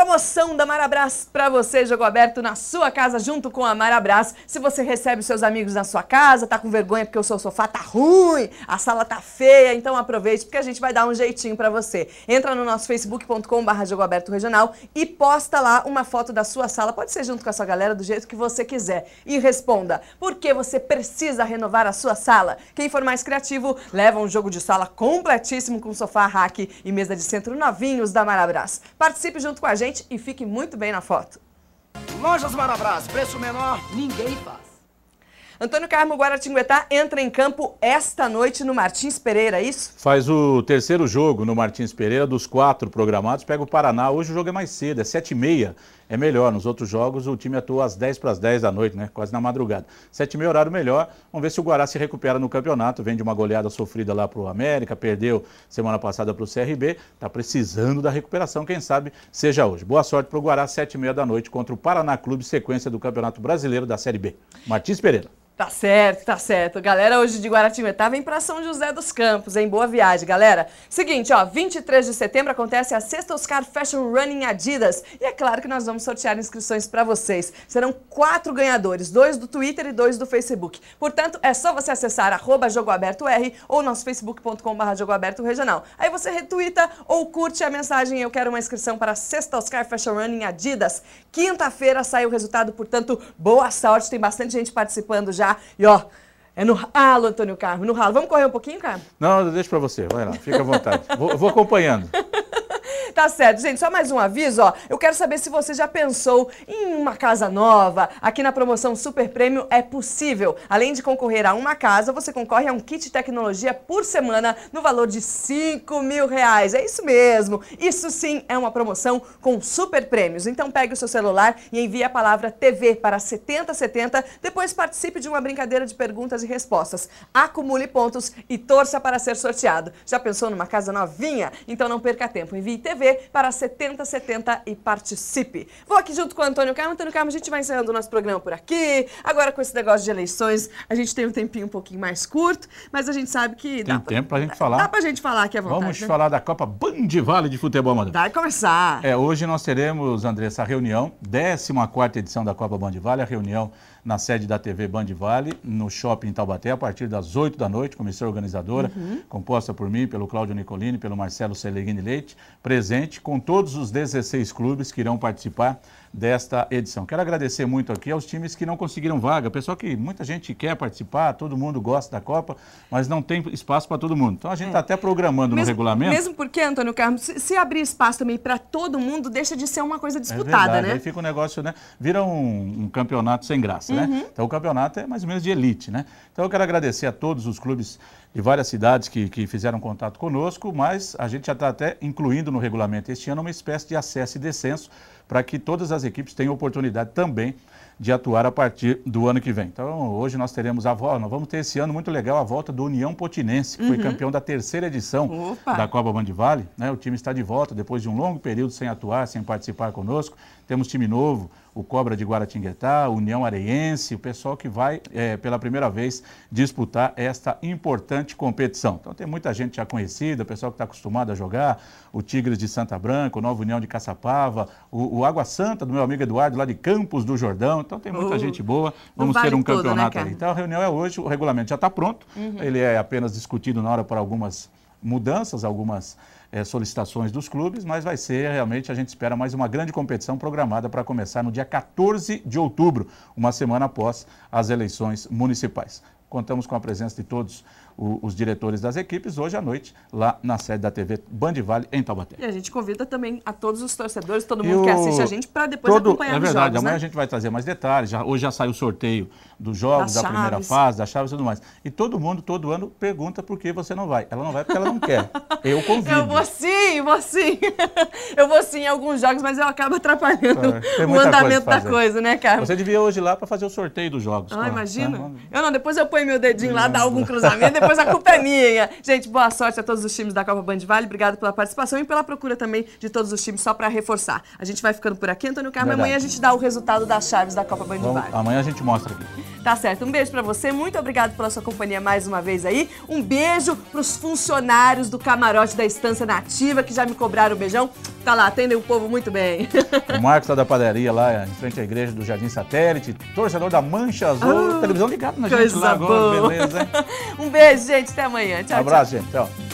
promoção da Marabras para você, jogo aberto na sua casa junto com a Marabras. Se você recebe seus amigos na sua casa, tá com vergonha porque o seu sofá tá ruim, a sala tá feia, então aproveite porque a gente vai dar um jeitinho para você. Entra no nosso facebook.com/barra aberto regional e posta lá uma foto da sua sala, pode ser junto com a sua galera do jeito que você quiser e responda: por que você precisa renovar a sua sala? Quem for mais criativo leva um jogo de sala completíssimo com sofá rack e mesa de centro novinhos da Marabras. Participe junto com a gente e fique muito bem na foto. Lojas Marabras, preço menor, ninguém faz. Antônio Carmo Guaratinguetá entra em campo esta noite no Martins Pereira, é isso? Faz o terceiro jogo no Martins Pereira, dos quatro programados, pega o Paraná. Hoje o jogo é mais cedo, é 7h30, é melhor. Nos outros jogos o time atua às 10 para as 10 da noite, né? quase na madrugada. 7h30 horário melhor, vamos ver se o Guará se recupera no campeonato, vem de uma goleada sofrida lá para o América, perdeu semana passada para o CRB, está precisando da recuperação, quem sabe seja hoje. Boa sorte para o Guará, 7h30 da noite, contra o Paraná Clube, sequência do Campeonato Brasileiro da Série B. Martins Pereira. Tá certo, tá certo. Galera hoje de Guaratinguetá tá? vem para São José dos Campos, em boa viagem, galera. Seguinte, ó, 23 de setembro acontece a Sexta Oscar Fashion Running Adidas. E é claro que nós vamos sortear inscrições para vocês. Serão quatro ganhadores, dois do Twitter e dois do Facebook. Portanto, é só você acessar arroba jogoabertoR ou nosso facebook.com.br regional. Aí você retuita ou curte a mensagem Eu quero uma inscrição para a Sexta Oscar Fashion Running Adidas. Quinta-feira sai o resultado, portanto, boa sorte. Tem bastante gente participando já. E ó, é no ralo, Antônio Carmo, no ralo. Vamos correr um pouquinho, Carmo? Não, deixa para você, vai lá, fica à vontade. vou, vou acompanhando. Tá certo, gente. Só mais um aviso, ó. Eu quero saber se você já pensou em uma casa nova. Aqui na promoção Super Prêmio é possível. Além de concorrer a uma casa, você concorre a um kit tecnologia por semana no valor de 5 mil reais. É isso mesmo. Isso sim é uma promoção com super prêmios. Então pegue o seu celular e envie a palavra TV para 7070. Depois participe de uma brincadeira de perguntas e respostas. Acumule pontos e torça para ser sorteado. Já pensou numa casa novinha? Então não perca tempo. Envie TV inscrever para 7070 e participe. Vou aqui junto com o Antônio Carmo. Antônio Carmo, a gente vai encerrando o nosso programa por aqui. Agora com esse negócio de eleições, a gente tem um tempinho um pouquinho mais curto, mas a gente sabe que... Tem tempo pra, pra gente falar. Dá pra gente falar aqui à vontade. Vamos né? falar da Copa Bandivale de Futebol, mano. Vai começar. É, hoje nós teremos, Andressa, a reunião, 14 edição da Copa Bandivale, a reunião na sede da TV Band Vale, no Shopping Taubaté, a partir das 8 da noite, comissão organizadora, uhum. composta por mim, pelo Cláudio Nicolini, pelo Marcelo Seleguini Leite, presente presente com todos os 16 clubes que irão participar desta edição. Quero agradecer muito aqui aos times que não conseguiram vaga, pessoal que muita gente quer participar, todo mundo gosta da Copa, mas não tem espaço para todo mundo. Então a gente está é. até programando mesmo, no regulamento. Mesmo porque, Antônio Carlos, se, se abrir espaço também para todo mundo, deixa de ser uma coisa é disputada, é né? Aí fica um negócio, né? Vira um, um campeonato sem graça, né? uhum. né? Então o campeonato é mais ou menos de elite, né? Então eu quero agradecer a todos os clubes de várias cidades que, que fizeram contato conosco, mas a gente já está até incluindo no regulamento este ano uma espécie de acesso e descenso para que todas as essas equipes têm oportunidade também de atuar a partir do ano que vem. Então, hoje nós teremos a volta, nós vamos ter esse ano muito legal a volta do União Potinense, que uhum. foi campeão da terceira edição Opa. da Copa Bandivale. Né? O time está de volta depois de um longo período sem atuar, sem participar conosco. Temos time novo, o Cobra de Guaratinguetá, União Areiense, o pessoal que vai é, pela primeira vez disputar esta importante competição. Então tem muita gente já conhecida, o pessoal que está acostumado a jogar, o Tigres de Santa Branca, o Nova União de Caçapava, o, o, Água Santa do meu amigo Eduardo, lá de Campos do Jordão. Então tem muita uh, gente boa. Vamos vale ter um né, campeonato aí. né, ali. Então a reunião é hoje, o regulamento já está pronto, uhum. ele é apenas discutido na hora por algumas mudanças, algumas é, solicitações dos clubes, mas vai ser realmente, a gente espera mais uma grande competição programada para começar no dia 14 de outubro, uma semana após as eleições municipais. Contamos com a presença de todos o, os diretores das equipes hoje à noite, lá na sede da TV Band Vale, em Taubaté. E a gente convida também a todos os torcedores, todo mundo o... que assiste a gente, para depois todo... acompanhar é verdade, os jogos. É verdade, amanhã né? a gente vai trazer mais detalhes. Já, hoje já saiu o sorteio dos jogos, da primeira fase, das chaves e tudo mais. E todo mundo, todo ano, pergunta por que você não vai. Ela não vai porque ela não quer. Eu convido. Eu vou sim, vou sim. eu vou sim em alguns jogos, mas eu acabo atrapalhando é, o andamento coisa da coisa, né, cara Você devia hoje ir lá para fazer o sorteio dos jogos. Ah, ah imagina. Ah, eu não, depois eu ponho meu dedinho lá, dá algum cruzamento, depois mas a culpa é minha. Gente, boa sorte a todos os times da Copa Band Vale. Obrigado pela participação e pela procura também de todos os times, só para reforçar. A gente vai ficando por aqui, Antônio Carmo. Amanhã a gente dá o resultado das chaves da Copa Band Vamos, Vale. Amanhã a gente mostra aqui. Tá certo. Um beijo para você. Muito obrigado pela sua companhia mais uma vez aí. Um beijo para os funcionários do camarote da Estância Nativa que já me cobraram o beijão. Tá lá, atendem o povo muito bem. O Marcos tá da padaria lá em frente à igreja do Jardim Satélite, torcedor da Mancha Azul, ah, televisão ligada na gente lá boa. agora, beleza? um beijo, gente, até amanhã. Tchau, um abraço, tchau. gente. Tchau.